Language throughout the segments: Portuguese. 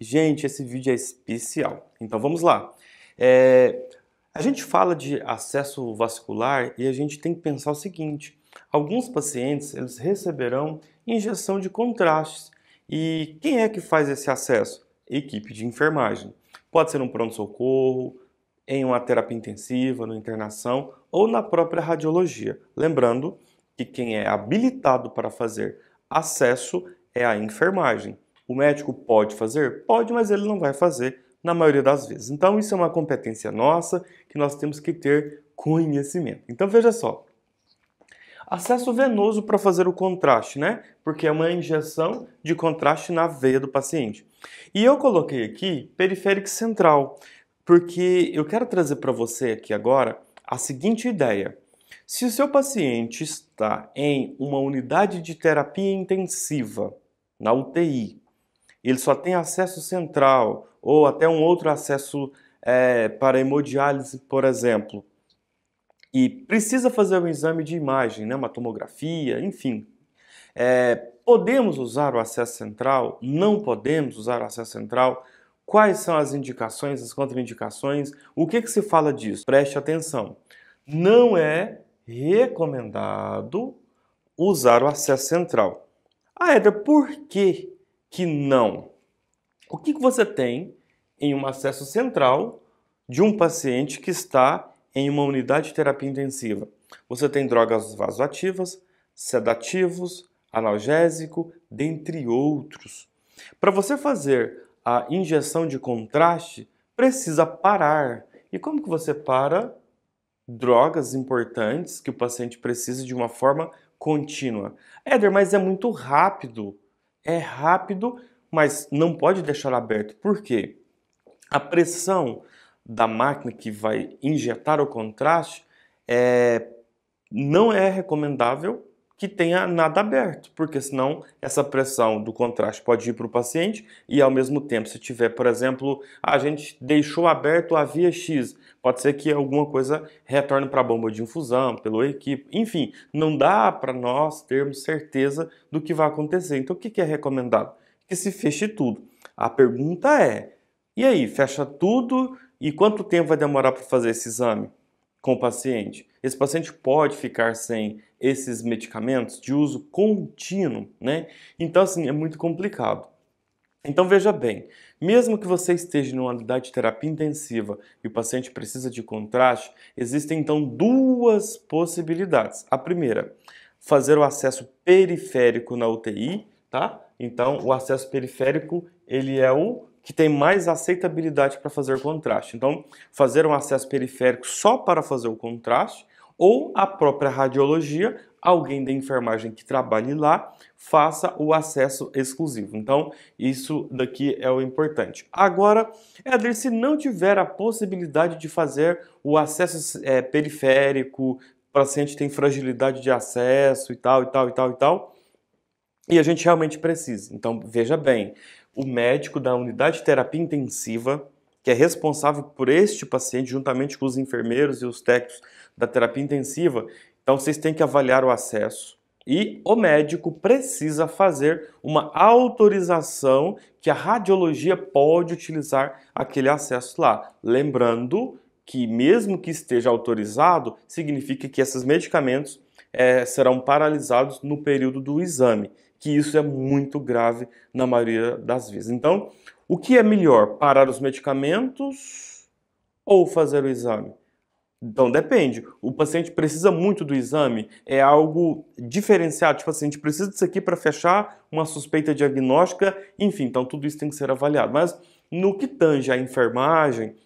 Gente, esse vídeo é especial. Então vamos lá. É, a gente fala de acesso vascular e a gente tem que pensar o seguinte: alguns pacientes eles receberão injeção de contrastes. E quem é que faz esse acesso? Equipe de enfermagem. Pode ser um pronto-socorro, em uma terapia intensiva, na internação ou na própria radiologia. Lembrando que quem é habilitado para fazer acesso é a enfermagem. O médico pode fazer? Pode, mas ele não vai fazer na maioria das vezes. Então, isso é uma competência nossa que nós temos que ter conhecimento. Então, veja só. Acesso venoso para fazer o contraste, né? Porque é uma injeção de contraste na veia do paciente. E eu coloquei aqui periférico central, porque eu quero trazer para você aqui agora a seguinte ideia. Se o seu paciente está em uma unidade de terapia intensiva, na UTI. Ele só tem acesso central ou até um outro acesso é, para hemodiálise, por exemplo. E precisa fazer um exame de imagem, né, uma tomografia, enfim. É, podemos usar o acesso central? Não podemos usar o acesso central? Quais são as indicações, as contraindicações? O que, que se fala disso? Preste atenção. Não é recomendado usar o acesso central. Ah, Edra, por que, que não? O que, que você tem em um acesso central de um paciente que está em uma unidade de terapia intensiva? Você tem drogas vasoativas, sedativos, analgésico, dentre outros. Para você fazer a injeção de contraste, precisa parar. E como que você para drogas importantes que o paciente precisa de uma forma contínua. Éder, mas é muito rápido. É rápido, mas não pode deixar aberto. Por quê? A pressão da máquina que vai injetar o contraste é, não é recomendável que tenha nada aberto, porque senão essa pressão do contraste pode ir para o paciente e ao mesmo tempo, se tiver, por exemplo, ah, a gente deixou aberto a via X, pode ser que alguma coisa retorne para a bomba de infusão, pelo equipe, enfim, não dá para nós termos certeza do que vai acontecer. Então, o que é recomendado? Que se feche tudo. A pergunta é: e aí, fecha tudo e quanto tempo vai demorar para fazer esse exame? com o paciente. Esse paciente pode ficar sem esses medicamentos de uso contínuo, né? Então, assim, é muito complicado. Então, veja bem, mesmo que você esteja numa unidade de terapia intensiva e o paciente precisa de contraste, existem então duas possibilidades. A primeira, fazer o acesso periférico na UTI, tá? Então, o acesso periférico, ele é o que tem mais aceitabilidade para fazer contraste. Então, fazer um acesso periférico só para fazer o contraste, ou a própria radiologia, alguém da enfermagem que trabalhe lá, faça o acesso exclusivo. Então, isso daqui é o importante. Agora, Éder, se não tiver a possibilidade de fazer o acesso é, periférico, o paciente tem fragilidade de acesso e tal, e tal, e tal, e tal, e a gente realmente precisa. Então, veja bem, o médico da unidade de terapia intensiva, que é responsável por este paciente, juntamente com os enfermeiros e os técnicos da terapia intensiva, então vocês têm que avaliar o acesso. E o médico precisa fazer uma autorização que a radiologia pode utilizar aquele acesso lá. Lembrando que, mesmo que esteja autorizado, significa que esses medicamentos é, serão paralisados no período do exame que isso é muito grave na maioria das vezes. Então, o que é melhor? Parar os medicamentos ou fazer o exame? Então depende. O paciente precisa muito do exame, é algo diferenciado. Tipo assim, a gente precisa disso aqui para fechar uma suspeita diagnóstica, enfim, então tudo isso tem que ser avaliado. Mas no que tange à enfermagem,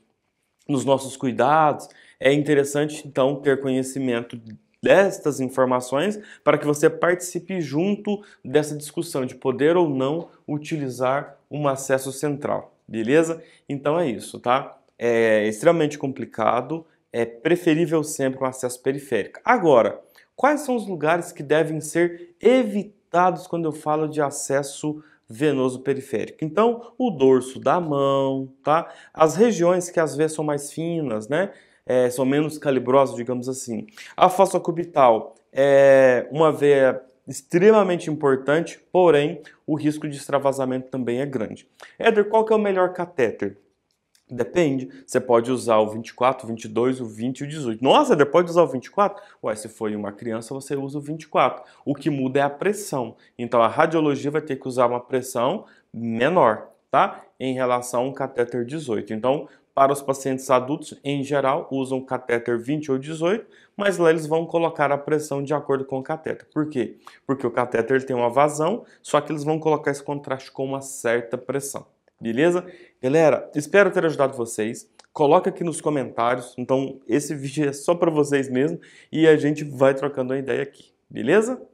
nos nossos cuidados, é interessante então ter conhecimento destas informações para que você participe junto dessa discussão de poder ou não utilizar um acesso central, beleza? Então é isso, tá? É extremamente complicado, é preferível sempre um acesso periférico. Agora, quais são os lugares que devem ser evitados quando eu falo de acesso venoso periférico. Então, o dorso da mão, tá? As regiões que às vezes são mais finas, né? é, são menos calibrosos, digamos assim. A fossa cubital é uma veia extremamente importante, porém o risco de extravasamento também é grande. Éder, qual que é o melhor catéter? Depende, você pode usar o 24, o 22, o 20 e o 18. Nossa, Éder, pode usar o 24? Ué, se foi uma criança, você usa o 24. O que muda é a pressão. Então a radiologia vai ter que usar uma pressão menor, tá? Em relação ao catéter 18. Então, para os pacientes adultos, em geral, usam catéter 20 ou 18, mas lá eles vão colocar a pressão de acordo com o catéter. Por quê? Porque o catéter tem uma vazão, só que eles vão colocar esse contraste com uma certa pressão. Beleza? Galera, espero ter ajudado vocês. Coloca aqui nos comentários. Então, esse vídeo é só para vocês mesmo e a gente vai trocando uma ideia aqui. Beleza?